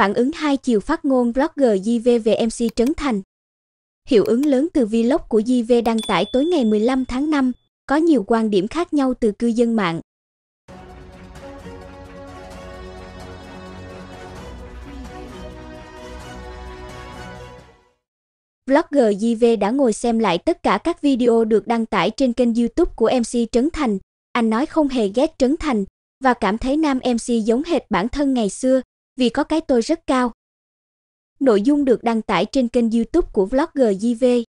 Phản ứng hai chiều phát ngôn blogger MC Trấn Thành. Hiệu ứng lớn từ vlog của JV đăng tải tối ngày 15 tháng 5, có nhiều quan điểm khác nhau từ cư dân mạng. Blogger JV đã ngồi xem lại tất cả các video được đăng tải trên kênh YouTube của MC Trấn Thành. Anh nói không hề ghét Trấn Thành và cảm thấy nam MC giống hệt bản thân ngày xưa, vì có cái tôi rất cao. Nội dung được đăng tải trên kênh YouTube của vlogger JV.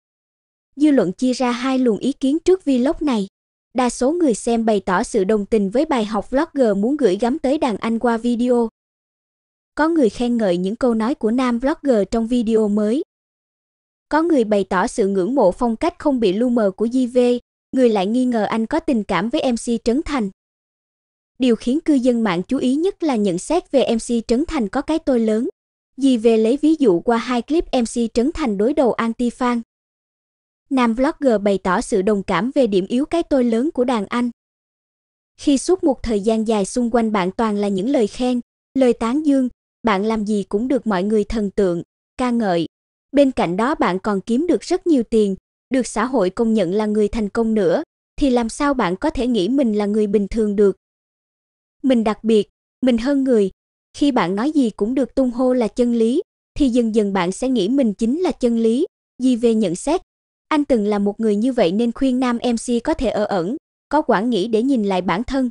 Dư luận chia ra hai luồng ý kiến trước vlog này. Đa số người xem bày tỏ sự đồng tình với bài học vlogger muốn gửi gắm tới đàn anh qua video. Có người khen ngợi những câu nói của nam vlogger trong video mới. Có người bày tỏ sự ngưỡng mộ phong cách không bị lu mờ của JV, người lại nghi ngờ anh có tình cảm với MC Trấn Thành. Điều khiến cư dân mạng chú ý nhất là nhận xét về MC Trấn Thành có cái tôi lớn. Dì về lấy ví dụ qua hai clip MC Trấn Thành đối đầu anti-fan. Nam vlogger bày tỏ sự đồng cảm về điểm yếu cái tôi lớn của đàn anh. Khi suốt một thời gian dài xung quanh bạn toàn là những lời khen, lời tán dương, bạn làm gì cũng được mọi người thần tượng, ca ngợi. Bên cạnh đó bạn còn kiếm được rất nhiều tiền, được xã hội công nhận là người thành công nữa, thì làm sao bạn có thể nghĩ mình là người bình thường được? mình đặc biệt, mình hơn người. Khi bạn nói gì cũng được tung hô là chân lý, thì dần dần bạn sẽ nghĩ mình chính là chân lý. Di về nhận xét, anh từng là một người như vậy nên khuyên nam MC có thể ở ẩn, có quản nghĩ để nhìn lại bản thân.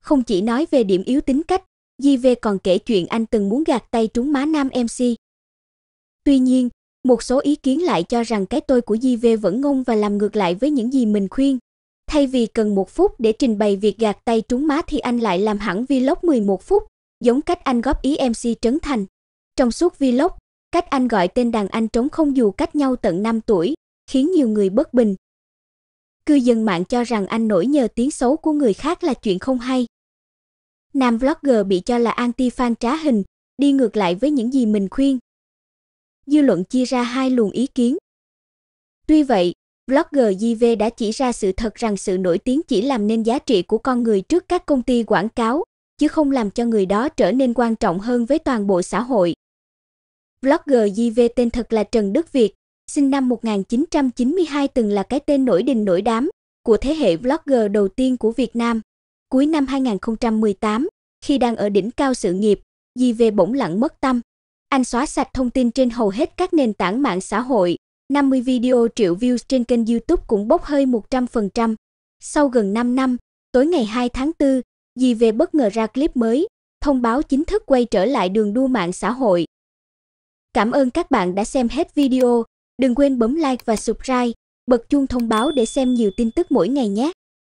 Không chỉ nói về điểm yếu tính cách, Di về còn kể chuyện anh từng muốn gạt tay trúng má nam MC. Tuy nhiên, một số ý kiến lại cho rằng cái tôi của Di về vẫn ngông và làm ngược lại với những gì mình khuyên. Thay vì cần một phút để trình bày việc gạt tay trúng má thì anh lại làm hẳn vlog 11 phút, giống cách anh góp ý MC Trấn Thành. Trong suốt vlog, cách anh gọi tên đàn anh trống không dù cách nhau tận 5 tuổi, khiến nhiều người bất bình. Cư dân mạng cho rằng anh nổi nhờ tiếng xấu của người khác là chuyện không hay. Nam vlogger bị cho là anti-fan trá hình, đi ngược lại với những gì mình khuyên. Dư luận chia ra hai luồng ý kiến. Tuy vậy, Blogger JV đã chỉ ra sự thật rằng sự nổi tiếng chỉ làm nên giá trị của con người trước các công ty quảng cáo, chứ không làm cho người đó trở nên quan trọng hơn với toàn bộ xã hội. Blogger JV tên thật là Trần Đức Việt, sinh năm 1992 từng là cái tên nổi đình nổi đám của thế hệ blogger đầu tiên của Việt Nam. Cuối năm 2018, khi đang ở đỉnh cao sự nghiệp, JV bỗng lặng mất tâm. Anh xóa sạch thông tin trên hầu hết các nền tảng mạng xã hội, 50 video triệu views trên kênh YouTube cũng bốc hơi 100%. Sau gần 5 năm, tối ngày 2 tháng 4, dì về bất ngờ ra clip mới, thông báo chính thức quay trở lại đường đua mạng xã hội. Cảm ơn các bạn đã xem hết video, đừng quên bấm like và subscribe, bật chuông thông báo để xem nhiều tin tức mỗi ngày nhé.